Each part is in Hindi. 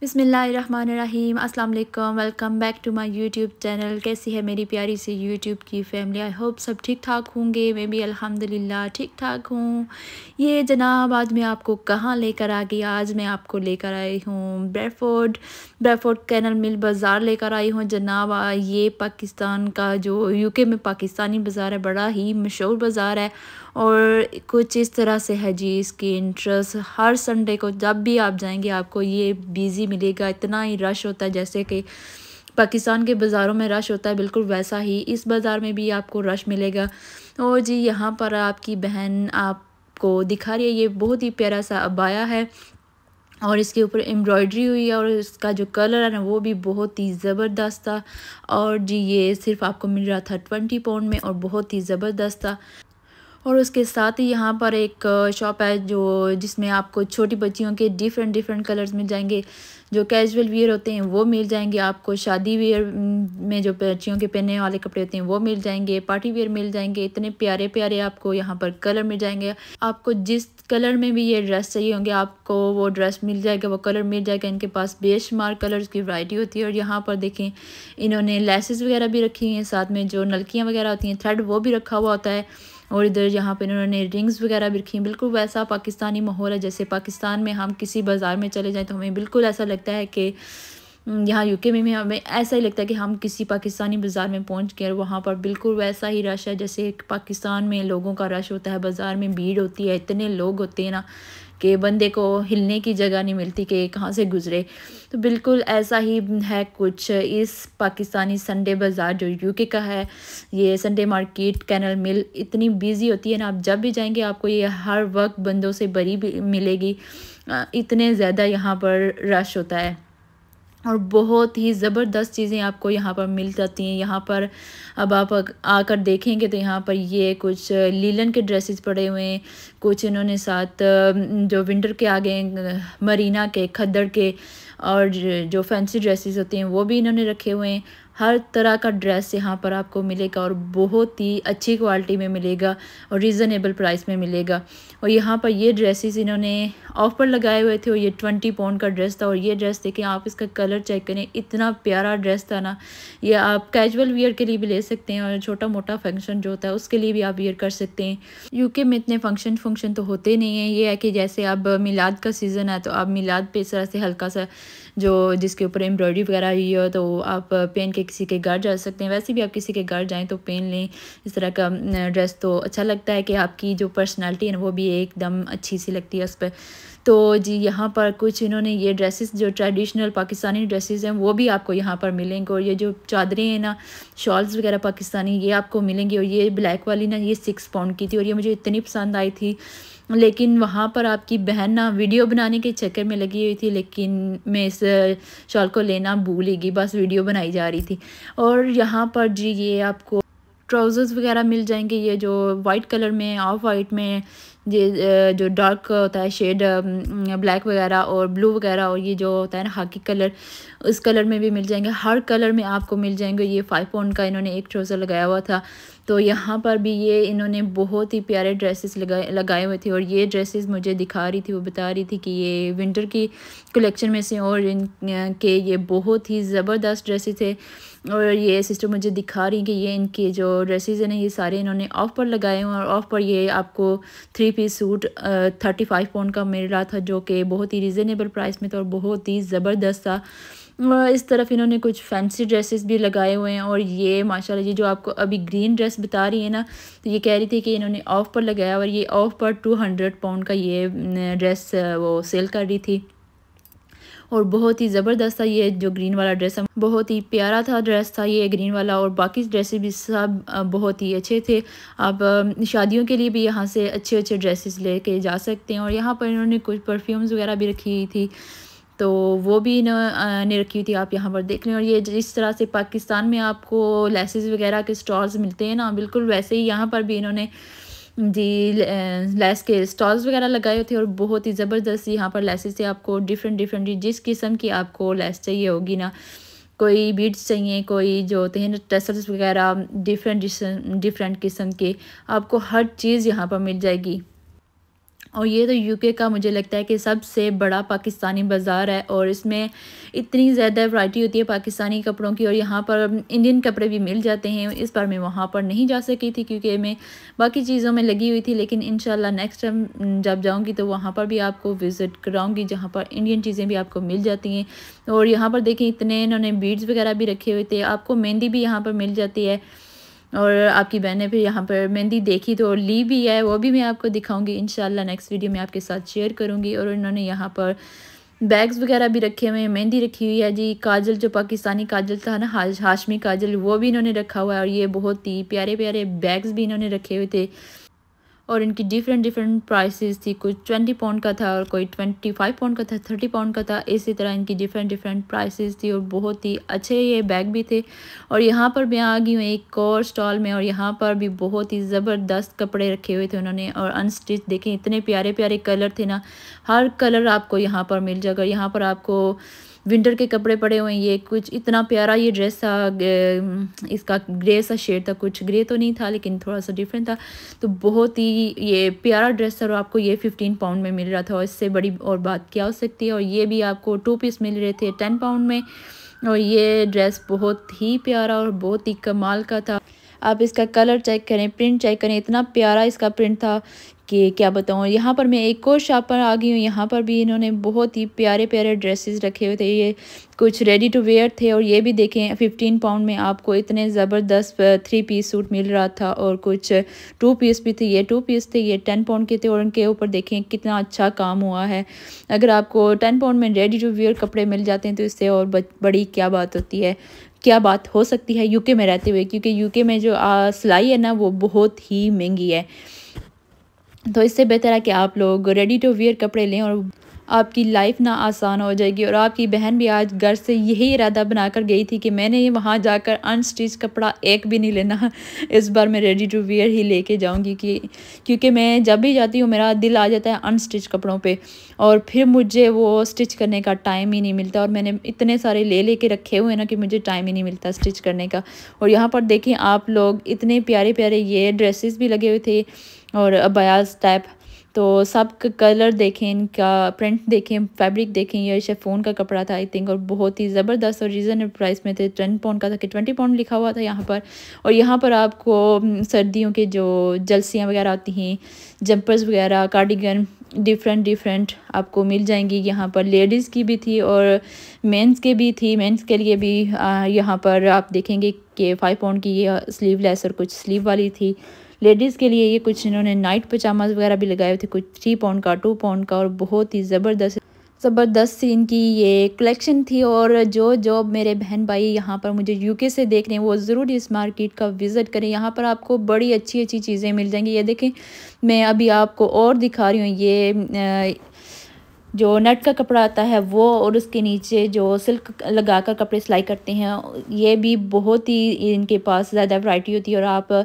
बिसमीम् अल्लाम welcome back to my YouTube channel कैसी है मेरी प्यारी सी यूट्यूब की फैमिली आई होप सब ठीक ठाक होंगे मैं भी अल्हम्दुलिल्लाह ठीक ठाक हूँ ये जनाब आज मैं आपको कहाँ लेकर आ गई आज मैं आपको लेकर आई हूँ ब्रेफोर्ड ब्रेफोर्ड कैनल मिल बाज़ार लेकर आई हूँ जनाब ये पाकिस्तान का जो यू में पाकिस्तानी बाज़ार है बड़ा ही मशहूर बाज़ार है और कुछ इस तरह से है जी इसकी इंटरेस्ट हर संडे को जब भी आप जाएंगे आपको ये बिज़ी मिलेगा इतना ही रश होता है जैसे कि पाकिस्तान के बाज़ारों में रश होता है बिल्कुल वैसा ही इस बाज़ार में भी आपको रश मिलेगा और जी यहाँ पर आपकी बहन आपको दिखा रही है ये बहुत ही प्यारा सा अबाया है और इसके ऊपर एम्ब्रॉयडरी हुई है और इसका जो कलर है ना वो भी बहुत ही ज़बरदस्त था और जी ये सिर्फ आपको मिल रहा था ट्वेंटी पाउंड में और बहुत ही ज़बरदस्त था और उसके साथ ही यहाँ पर एक शॉप है जो जिसमें आपको छोटी बच्चियों के डिफरेंट डिफरेंट कलर्स मिल जाएंगे जो कैजुअल वियर होते हैं वो मिल जाएंगे आपको शादी वियर में जो बच्चियों के पहनने वाले कपड़े होते हैं वो मिल जाएंगे पार्टी वियर मिल जाएंगे इतने प्यारे प्यारे आपको यहाँ पर कलर मिल जाएंगे आपको जिस कलर में भी ये ड्रेस चाहिए होंगे आपको वो ड्रेस मिल जाएगा वो कलर मिल जाएगा इनके पास बेशुमार कलर्स की वैरायटी होती है और यहाँ पर देखें इन्होंने लेसेस वगैरह भी रखी हुई हैं साथ में जो नलकियाँ वगैरह होती हैं थ्रेड वो भी रखा हुआ होता है और इधर यहाँ पे इन्होंने रिंग्स वगैरह भी रखी बिल्कुल वैसा पाकिस्तानी माहौल है जैसे पाकिस्तान में हम किसी बाज़ार में चले जाएँ तो हमें बिल्कुल ऐसा लगता है कि यहाँ यूके में भी हमें ऐसा ही लगता है कि हम किसी पाकिस्तानी बाज़ार में पहुँच गए और वहाँ पर बिल्कुल वैसा ही रश है जैसे पाकिस्तान में लोगों का रश होता है बाज़ार में भीड़ होती है इतने लोग होते हैं ना कि बंदे को हिलने की जगह नहीं मिलती कि कहाँ से गुज़रे तो बिल्कुल ऐसा ही है कुछ इस पाकिस्तानी संडे बाज़ार जो यूके का है ये संडे मार्केट कैनल मिल इतनी बिज़ी होती है ना आप जब भी जाएंगे आपको ये हर वक्त बंदों से भरी मिलेगी इतने ज़्यादा यहाँ पर रश होता है और बहुत ही ज़बरदस्त चीज़ें आपको यहाँ पर मिल जाती हैं यहाँ पर अब आप आकर देखेंगे तो यहाँ पर ये कुछ लीलन के ड्रेसेस पड़े हुए हैं कुछ इन्होंने साथ जो विंटर के आगे मरीना के खद्दड़ के और जो फैंसी ड्रेसेस होते हैं वो भी इन्होंने रखे हुए हैं हर तरह का ड्रेस यहाँ पर आपको मिलेगा और बहुत ही अच्छी क्वालिटी में मिलेगा और रीज़नेबल प्राइस में मिलेगा और यहाँ पर ये ड्रेसेस इन्होंने ऑफ पर लगाए हुए थे और ये ट्वेंटी पाउंड का ड्रेस था और ये ड्रेस देखें आप इसका कलर चेक करें इतना प्यारा ड्रेस था ना ये आप कैजुअल वियर के लिए भी ले सकते हैं और छोटा मोटा फंक्शन जो होता है उसके लिए भी आप वियर कर सकते हैं यूके में इतने फंक्शन फंक्शन तो होते नहीं हैं ये है कि जैसे अब मिलाद का सीज़न है तो आप मिलाद पर इस तरह से हल्का सा जो जिसके ऊपर एम्ब्रॉयडरी वगैरह हुई हो तो आप पेन के किसी के घर जा सकते हैं वैसे भी आप किसी के घर जाएँ तो पेन लें इस तरह का ड्रेस तो अच्छा लगता है कि आपकी जो पर्सनैलिटी है वो भी एकदम अच्छी सी लगती है उस पर तो जी यहाँ पर कुछ इन्होंने ये ड्रेसेस जो ट्रेडिशनल पाकिस्तानी ड्रेसेस हैं वो भी आपको यहाँ पर मिलेंगे और ये जो चादरें हैं ना शॉल्स वगैरह पाकिस्तानी ये आपको मिलेंगी और ये ब्लैक वाली ना ये सिक्स पाउंड की थी और ये मुझे इतनी पसंद आई थी लेकिन वहाँ पर आपकी बहन ना वीडियो बनाने के चक्कर में लगी हुई थी लेकिन मैं इस शॉल को लेना भूलेगी बस वीडियो बनाई जा रही थी और यहाँ पर जी ये आपको ट्राउज़र्स वगैरह मिल जाएंगे ये जो वाइट कलर में ऑफ वाइट में ये जो डार्क होता है शेड ब्लैक वगैरह और ब्लू वगैरह और ये जो होता है ना हाकी कलर उस कलर में भी मिल जाएंगे हर कलर में आपको मिल जाएंगे ये फाइव पॉइंट का इन्होंने एक ट्राउज़र लगाया हुआ था तो यहाँ पर भी ये इन्होंने बहुत ही प्यारे ड्रेसेस लगाए लगाए हुए थे और ये ड्रेसेस मुझे दिखा रही थी वो बता रही थी कि ये विंटर की कलेक्शन में से और इन के ये बहुत ही ज़बरदस्त ड्रेसेस थे और ये सिस्टर मुझे दिखा रही कि ये इनके जो ड्रेसेस हैं ना ये सारे इन्होंने ऑफ पर लगाए हुए और ऑफ पर ये आपको three piece suit thirty five pound का मिल रहा था जो कि बहुत ही रिजनेबल प्राइस में था और बहुत ही ज़बरदस्त था इस तरफ इन्होंने कुछ फैंसी ड्रेसेस भी लगाए हुए हैं और ये माशाल्लाह जी जो आपको अभी ग्रीन ड्रेस बता रही है ना तो ये कह रही थी कि इन्होंने ऑफ पर लगाया और ये ऑफ पर टू हंड्रेड पाउंड का ये ड्रेस वो सेल कर रही थी और बहुत ही ज़बरदस्त था ये जो ग्रीन वाला ड्रेस है बहुत ही प्यारा था ड्रेस था ये ग्रीन वाला और बाकी ड्रेसेस भी सब बहुत ही अच्छे थे आप शादियों के लिए भी यहाँ से अच्छे अच्छे ड्रेसेस लेके जा सकते हैं और यहाँ पर इन्होंने कुछ परफ्यूम्स वगैरह भी रखी हुई थी तो वो भी इन्होंने रखी हुई थी आप यहाँ पर देख लें और ये जिस तरह से पाकिस्तान में आपको लेसेस वगैरह के स्टॉल्स मिलते हैं ना बिल्कुल वैसे ही यहाँ पर भी इन्होंने जी लेस के स्टॉल्स वगैरह लगाए हुए थे और बहुत ही ज़बरदस्त यहाँ पर लेसेस से आपको डिफरेंट डिफरेंट जिस किस्म की आपको लेस चाहिए होगी ना कोई बीड्स चाहिए कोई जो होते हैं टसल्स वगैरह डिफरेंट डिफरेंट किस्म के आपको हर चीज़ यहाँ पर मिल जाएगी और ये तो यूके का मुझे लगता है कि सबसे बड़ा पाकिस्तानी बाज़ार है और इसमें इतनी ज़्यादा वैरायटी होती है पाकिस्तानी कपड़ों की और यहाँ पर इंडियन कपड़े भी मिल जाते हैं इस बार मैं वहाँ पर नहीं जा सकी थी क्योंकि मैं बाकी चीज़ों में लगी हुई थी लेकिन इन नेक्स्ट टाइम जब जाऊँगी तो वहाँ पर भी आपको विज़िट कराऊँगी जहाँ पर इंडियन चीज़ें भी आपको मिल जाती हैं और यहाँ पर देखें इतने इन्होंने बीड्स वगैरह भी रखे हुए थे आपको मेहंदी भी यहाँ पर मिल जाती है और आपकी बहन ने भी यहाँ पर मेहंदी देखी तो और ली भी है वो भी मैं आपको दिखाऊंगी इन नेक्स्ट वीडियो में आपके साथ शेयर करूँगी और उन्होंने यहाँ पर बैग्स वगैरह भी रखे हुए हैं मेहंदी रखी हुई है जी काजल जो पाकिस्तानी काजल था ना हाशमी काजल वो भी इन्होंने रखा हुआ है और ये बहुत ही प्यारे प्यारे बैग्स भी इन्होंने रखे हुए थे और इनकी डिफरेंट डिफरेंट प्राइसेस थी कुछ ट्वेंटी पाउंड का था और कोई ट्वेंटी फाइव पाउंड का था थर्टी पाउंड का था इसी तरह इनकी डिफरेंट डिफरेंट प्राइसेस थी और बहुत ही अच्छे ये बैग भी थे और यहाँ पर मैं आ गई हूँ एक और स्टॉल में और यहाँ पर भी बहुत ही ज़बरदस्त कपड़े रखे हुए थे उन्होंने और अनस्टिच देखे इतने प्यारे प्यारे कलर थे ना हर कलर आपको यहाँ पर मिल जाएगा यहाँ पर आपको विंटर के कपड़े पड़े हुए हैं ये कुछ इतना प्यारा ये ड्रेस था इसका ग्रे सा शेड था कुछ ग्रे तो नहीं था लेकिन थोड़ा सा डिफरेंट था तो बहुत ही ये प्यारा ड्रेस था और आपको ये फिफ्टीन पाउंड में मिल रहा था और इससे बड़ी और बात क्या हो सकती है और ये भी आपको टू पीस मिल रहे थे टेन पाउंड में और ये ड्रेस बहुत ही प्यारा और बहुत ही कमाल का था आप इसका कलर चेक करें प्रिंट चेक करें इतना प्यारा इसका प्रिंट था कि क्या बताऊँ यहाँ पर मैं एक और शॉप पर आ गई हूँ यहाँ पर भी इन्होंने बहुत ही प्यारे प्यारे ड्रेसेस रखे हुए थे ये कुछ रेडी टू वेयर थे और ये भी देखें फिफ्टीन पाउंड में आपको इतने ज़बरदस्त थ्री पीस सूट मिल रहा था और कुछ टू पीस भी थे ये टू पीस थे ये टेन पाउंड के थे और उनके ऊपर देखें कितना अच्छा काम हुआ है अगर आपको टेन पाउंड में रेडी टू वेयर कपड़े मिल जाते हैं तो इससे और बड़ी क्या बात होती है क्या बात हो सकती है यूके में रहते हुए क्योंकि यूके में जो आ, सिलाई है ना वो बहुत ही महंगी है तो इससे बेहतर है कि आप लोग रेडी टू वेयर कपड़े लें और आपकी लाइफ ना आसान हो जाएगी और आपकी बहन भी आज घर से यही इरादा बनाकर गई थी कि मैंने वहाँ जाकर अनस्टिच कपड़ा एक भी नहीं लेना इस बार मैं रेडी टू वेयर ही लेके जाऊँगी कि क्योंकि मैं जब भी जाती हूँ मेरा दिल आ जाता है अनस्टिच कपड़ों पर और फिर मुझे वो स्टिच करने का टाइम ही नहीं मिलता और मैंने इतने सारे ले ले के रखे हुए ना कि मुझे टाइम ही नहीं मिलता स्टिच करने का और यहाँ पर देखें आप लोग इतने प्यारे प्यारे ये ड्रेसेस भी लगे हुए थे और अबायास टाइप तो सब कलर देखें इनका प्रिंट देखें फैब्रिक देखें यह शेफोन का कपड़ा था आई थिंक और बहुत ही ज़बरदस्त और रीज़नेबल प्राइस में थे टेन पाउंड का था कि ट्वेंटी पाउंड लिखा हुआ था यहाँ पर और यहाँ पर आपको सर्दियों के जो जलसियाँ वगैरह आती हैं जंपर्स वगैरह कार्डिगन डिफरेंट डिफरेंट आपको मिल जाएंगी यहाँ पर लेडीज़ की भी थी और मेंस के भी थी मेंस के लिए भी यहाँ पर आप देखेंगे कि फाइव पाउंड की ये स्लीवलेस और कुछ स्लीव वाली थी लेडीज़ के लिए ये कुछ इन्होंने नाइट पजामाज वगैरह भी लगाए हुए थे कुछ थ्री पाउंड का टू पाउंड का और बहुत ही ज़बरदस्त ज़बरदस्त सी इनकी ये कलेक्शन थी और जो जो मेरे बहन भाई यहाँ पर मुझे यूके से देख रहे हैं वो ज़रूर इस मार्केट का विज़िट करें यहाँ पर आपको बड़ी अच्छी अच्छी चीज़ें मिल जाएंगी ये देखें मैं अभी आपको और दिखा रही हूँ ये जो नेट का कपड़ा आता है वो और उसके नीचे जो सिल्क लगा कर कपड़े सिलाई करते हैं ये भी बहुत ही इनके पास ज़्यादा वैरायटी होती है और आप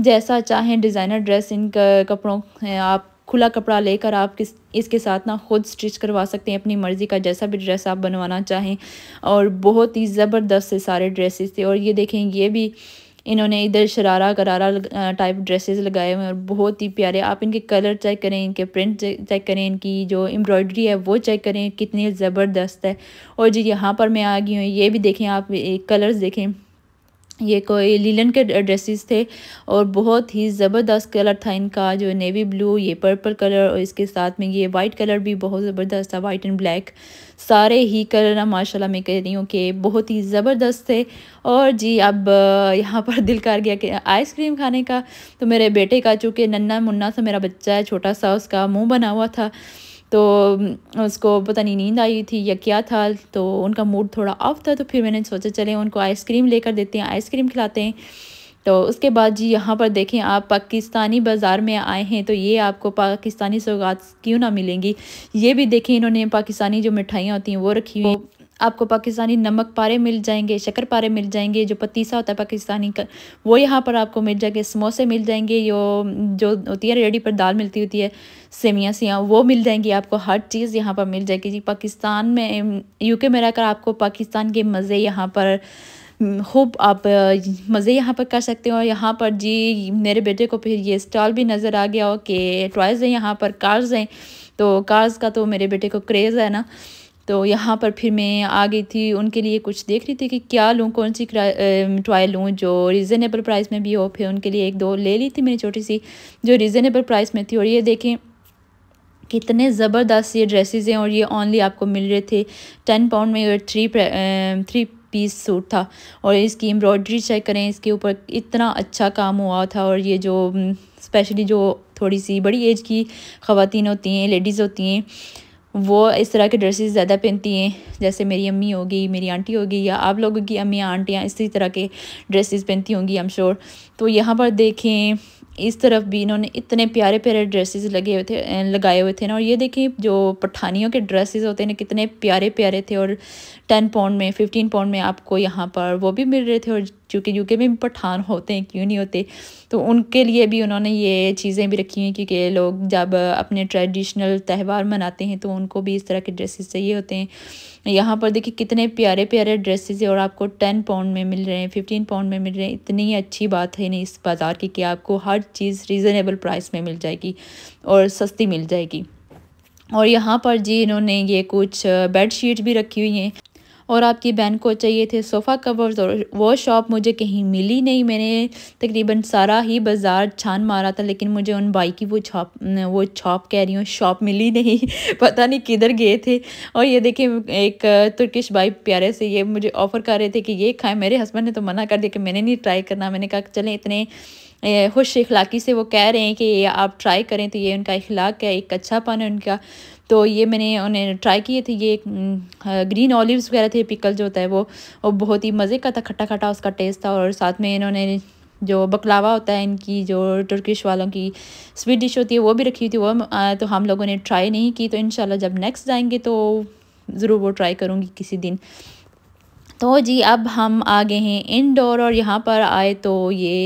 जैसा चाहें डिज़ाइनर ड्रेस इन कपड़ों आप खुला कपड़ा लेकर आप किस इसके साथ ना ख़ुद स्टिच करवा सकते हैं अपनी मर्ज़ी का जैसा भी ड्रेस आप बनवाना चाहें और बहुत ही ज़बरदस्त से सारे ड्रेसेस थे और ये देखें ये भी इन्होंने इधर शरारा करारा टाइप ड्रेसेस लगाए हुए हैं और बहुत ही प्यारे आप इनके कलर चेक करें इनके प्रिंट चेक करें इनकी जो एम्ब्रॉयडरी है वो चेक करें कितनी ज़बरदस्त है और जी यहाँ पर मैं आ गई हूँ ये भी देखें आप कलर्स देखें ये कोई लीलन के ड्रेसेस थे और बहुत ही ज़बरदस्त कलर था इनका जो नेवी ब्लू ये पर्पल कलर और इसके साथ में ये वाइट कलर भी बहुत ज़बरदस्त था वाइट एंड ब्लैक सारे ही कलर ना माशाल्लाह मैं कह रही हूँ कि बहुत ही ज़बरदस्त थे और जी अब यहाँ पर दिल कर गया कि आइसक्रीम खाने का तो मेरे बेटे का चूँकि नन्ना मुन्ना सा मेरा बच्चा है छोटा सा उसका मुँह बना हुआ था तो उसको पता नहीं नींद आई थी या क्या था तो उनका मूड थोड़ा ऑफ था तो फिर मैंने सोचा चले उनको आइसक्रीम लेकर देते हैं आइसक्रीम खिलाते हैं तो उसके बाद जी यहाँ पर देखें आप पाकिस्तानी बाज़ार में आए हैं तो ये आपको पाकिस्तानी सौगात क्यों ना मिलेंगी ये भी देखें इन्होंने पाकिस्तानी जो मिठाइयाँ होती हैं वो रखी हुई आपको पाकिस्तानी नमक पारे मिल जाएंगे शक्कर पारे मिल जाएंगे जो पतीसा होता है पाकिस्तानी का वो यहाँ पर आपको मिल जाएंगे समोसे मिल जाएंगे यो जो होती है रेडी पर दाल मिलती होती है सेवियाँ सियाँ वो मिल जाएंगी आपको हर चीज़ यहाँ पर मिल जाएगी जी पाकिस्तान में यूके में रहकर आपको पाकिस्तान के मज़े यहाँ पर खूब आप मज़े यहाँ पर कर सकते हो यहाँ पर जी मेरे बेटे को फिर ये स्टॉल भी नज़र आ गया हो कि टॉयज़ हैं यहाँ पर कार्स हैं तो कार्स का तो मेरे बेटे को क्रेज़ है ना तो यहाँ पर फिर मैं आ गई थी उनके लिए कुछ देख रही थी कि क्या लूँ कौन सी टॉय लूँ जो रीज़नेबल प्राइस में भी हो फिर उनके लिए एक दो ले ली थी मैंने छोटी सी जो रीज़नेबल प्राइस में थी और ये देखें कितने ज़बरदस्त ये ड्रेसेस हैं और ये ऑनली आपको मिल रहे थे टेन पाउंड में और थ्री थ्री पीस सूट था और इसकी एम्ब्रॉयडरी चेक करें इसके ऊपर इतना अच्छा काम हुआ था और ये जो स्पेशली जो थोड़ी सी बड़ी एज की ख़वान होती हैं लेडीज़ होती हैं वो इस तरह के ड्रेसेस ज़्यादा पहनती हैं जैसे मेरी अम्मी हो गई मेरी आंटी हो गई या आप लोगों की अम्मी आंटियाँ इसी तरह के ड्रेसेस पहनती होंगी एम श्योर तो यहाँ पर देखें इस तरफ भी इन्होंने इतने प्यारे प्यारे ड्रेसेस लगे हुए थे लगाए हुए थे ना और ये देखें जो पठानियों के ड्रेसेस होते हैं ना कितने प्यारे प्यारे थे और टेन पाउंड में फिफ्टीन पाउंड में आपको यहाँ पर वो भी मिल रहे थे और चूँकि यूके में पठान होते हैं क्यों नहीं होते तो उनके लिए भी उन्होंने ये चीज़ें भी रखी हैं क्योंकि लोग जब अपने ट्रेडिशनल त्यौहार मनाते हैं तो उनको भी इस तरह के ड्रेसेस चाहिए होते हैं यहाँ पर देखिए कितने प्यारे प्यारे ड्रेसेस हैं और आपको टेन पाउंड में मिल रहे हैं फिफ्टीन पाउंड में मिल रहे हैं इतनी अच्छी बात है नहीं इस बाज़ार की कि आपको हर चीज़ रीज़नेबल प्राइस में मिल जाएगी और सस्ती मिल जाएगी और यहाँ पर जी इन्होंने ये कुछ बेड शीट भी रखी हुई हैं और आपकी बहन को चाहिए थे सोफ़ा कवर्स और वो शॉप मुझे कहीं मिली नहीं मैंने तकरीबन सारा ही बाज़ार छान मारा था लेकिन मुझे उन भाई की वो छॉप वो छॉप कह रही हूँ शॉप मिली नहीं पता नहीं किधर गए थे और ये देखिए एक तुर्किश भाई प्यारे से ये मुझे ऑफ़र कर रहे थे कि ये खाएं मेरे हस्बैंड ने तो मना कर दिया कि मैंने नहीं ट्राई करना मैंने कहा चलें इतने खुश इखलाक़ी से वो कह रहे हैं कि ये आप ट्राई करें तो ये उनका इखलाक है एक अच्छा पान है उनका तो ये मैंने उन्हें ट्राई किए थे ये ग्रीन ऑलिव्स वगैरह थे पिकल जो होता है वो और बहुत ही मज़े का था खट्टा खट्टा उसका टेस्ट था और साथ में इन्होंने जो बकलावा होता है इनकी जो टर्किश वालों की स्वीट डिश होती है वो भी रखी हुई थी वो तो हम लोगों ने ट्राई नहीं की तो इन जब नेक्स्ट जाएंगे तो ज़रूर वो ट्राई करूँगी किसी दिन तो जी अब हम आ गए हैं इनडोर और यहाँ पर आए तो ये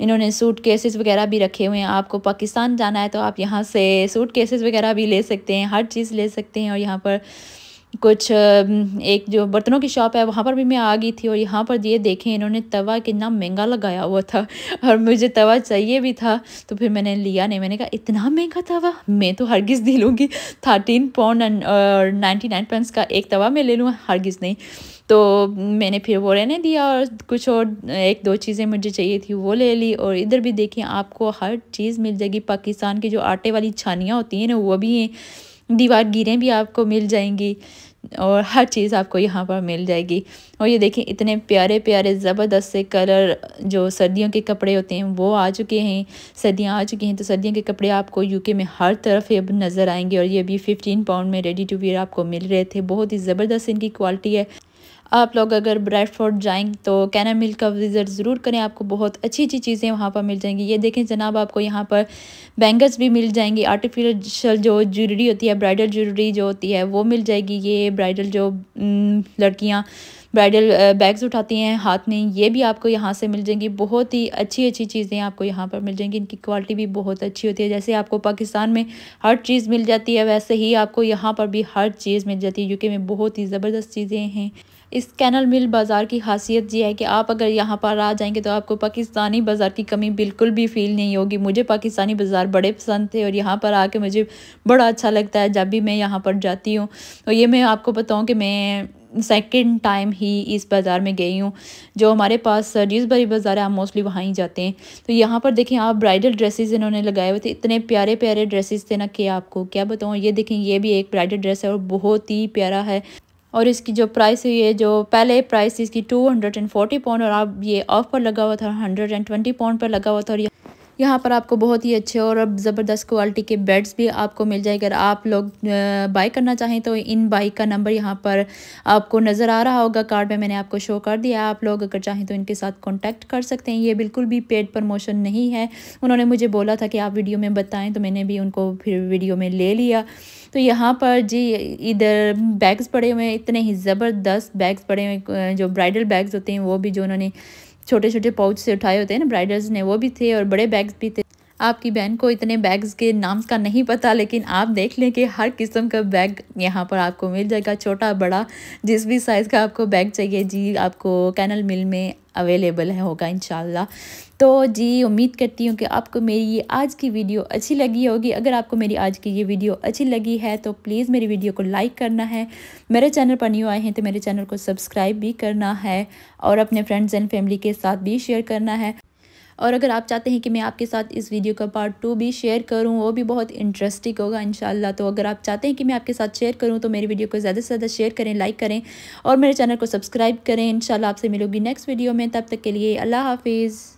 इन्होंने सूट केसेस वगैरह भी रखे हुए हैं आपको पाकिस्तान जाना है तो आप यहाँ से सूट केसेस वगैरह भी ले सकते हैं हर चीज़ ले सकते हैं और यहाँ पर कुछ एक जो बर्तनों की शॉप है वहाँ पर भी मैं आ गई थी और यहाँ पर ये देखें इन्होंने तवा कितना महंगा लगाया हुआ था और मुझे तवा चाहिए भी था तो फिर मैंने लिया नहीं मैंने कहा इतना महंगा तवा मैं तो हरगिज़ नहीं लूँगी थर्टीन पाउंड और नाइन्टी नाइन पेंस का एक तवा मैं ले लूँ हरगिज़ नहीं तो मैंने फिर वो रहने दिया और कुछ और एक दो चीज़ें मुझे चाहिए थी वो ले ली और इधर भी देखें आपको हर चीज़ मिल जाएगी पाकिस्तान की जो आटे वाली छानियाँ होती हैं ना वो भी हैं दीवार गिरें भी आपको मिल जाएंगी और हर चीज़ आपको यहाँ पर मिल जाएगी और ये देखें इतने प्यारे प्यारे ज़बरदस्त से कलर जो सर्दियों के कपड़े होते हैं वो आ चुके हैं सर्दियाँ आ चुकी हैं तो सर्दियों के कपड़े आपको यूके में हर तरफ अब नज़र आएंगे और ये अभी फ़िफ्टीन पाउंड में रेडी टू वेयर आपको मिल रहे थे बहुत ही ज़बरदस्त इनकी क्वालिटी है आप लोग अगर फोर्ट जाएँ तो कैना मिल का विज़िट ज़रूर करें आपको बहुत अच्छी अच्छी चीज़ें वहाँ पर मिल जाएंगी ये देखें जनाब आपको यहाँ पर बैंगल्स भी मिल जाएंगी आर्टिफिशल जो ज्वेलरी होती है ब्राइडल ज्वेलरी जो होती है वो मिल जाएगी ये ब्राइडल जो लड़कियाँ ब्राइडल बैग्स उठाती हैं हाथ में ये भी आपको यहाँ से मिल जाएंगी बहुत ही अच्छी अच्छी चीज़ें आपको यहाँ पर मिल जाएंगी इनकी क्वालिटी भी बहुत अच्छी होती है जैसे आपको पाकिस्तान में हर चीज़ मिल जाती है वैसे ही आपको यहाँ पर भी हर चीज़ मिल जाती है यूके में बहुत ही ज़बरदस्त चीज़ें हैं इस कैनल मिल बाज़ार की खासियत ये है कि आप अगर यहाँ पर आ जाएंगे तो आपको पाकिस्तानी बाज़ार की कमी बिल्कुल भी फील नहीं होगी मुझे पाकिस्तानी बाज़ार बड़े पसंद थे और यहाँ पर आके मुझे बड़ा अच्छा लगता है जब भी मैं यहाँ पर जाती हूँ और तो ये मैं आपको बताऊँ कि मैं सेकेंड टाइम ही इस बाज़ार में गई हूँ जो हमारे पास जिस बड़ी बाज़ार है हम मोस्टली वहाँ ही जाते हैं तो यहाँ पर देखें आप ब्राइडल ड्रेसेस इन्होंने लगाए हुए थे इतने प्यारे प्यारे ड्रेसेस थे ना कि आपको क्या बताऊँ ये देखें ये भी एक ब्राइडल ड्रेस है और बहुत ही प्यारा है और इसकी जो प्राइस हुई है जो पहले प्राइस इसकी two hundred and forty pound और अब ये ऑफ पर लगा हुआ था हंड्रेड एंड ट्वेंटी पाउंड पर लगा हुआ था और ये यहाँ पर आपको बहुत ही अच्छे और अब ज़बरदस्त क्वालिटी के बेड्स भी आपको मिल जाए अगर आप लोग बाई करना चाहें तो इन बाइक का नंबर यहाँ पर आपको नज़र आ रहा होगा कार्ड में मैंने आपको शो कर दिया आप लोग अगर चाहें तो इनके साथ कॉन्टैक्ट कर सकते हैं ये बिल्कुल भी पेड प्रमोशन नहीं है उन्होंने मुझे बोला था कि आप वीडियो में बताएं तो मैंने भी उनको फिर वीडियो में ले लिया तो यहाँ पर जी इधर बैग्स पड़े हुए हैं इतने ही ज़बरदस्त बैग्स पड़े हुए जो ब्राइडल बैग्स होते हैं वो भी जो उन्होंने छोटे छोटे पाउच से उठाए होते हैं ना ब्राइडल्स ने वो भी थे और बड़े बैग्स भी थे आपकी बहन को इतने बैग्स के नाम का नहीं पता लेकिन आप देख लें कि हर किस्म का बैग यहाँ पर आपको मिल जाएगा छोटा बड़ा जिस भी साइज़ का आपको बैग चाहिए जी आपको कैनल मिल में अवेलेबल है होगा इन तो जी उम्मीद करती हूँ कि आपको मेरी ये आज की वीडियो अच्छी लगी होगी अगर आपको मेरी आज की ये वीडियो अच्छी लगी है तो प्लीज़ मेरी वीडियो को लाइक करना है मेरे चैनल पर न्यू आए हैं तो मेरे चैनल को सब्सक्राइब भी करना है और अपने फ्रेंड्स एंड फैमिली के साथ भी शेयर करना है और अगर आप चाहते हैं कि मैं आपके साथ इस वीडियो का पार्ट टू भी शेयर करूँ वो भी बहुत इंटरेस्टिंग होगा इन तो अगर आप चाहते हैं कि मैं आपके साथ शेयर करूँ तो मेरी वीडियो को ज़्यादा से ज़्यादा शेयर करें लाइक करें और मेरे चैनल को सब्सक्राइब करें इन आपसे मिलूंगी नेक्स्ट वीडियो में तब तक के लिए अल्लाह हाफिज़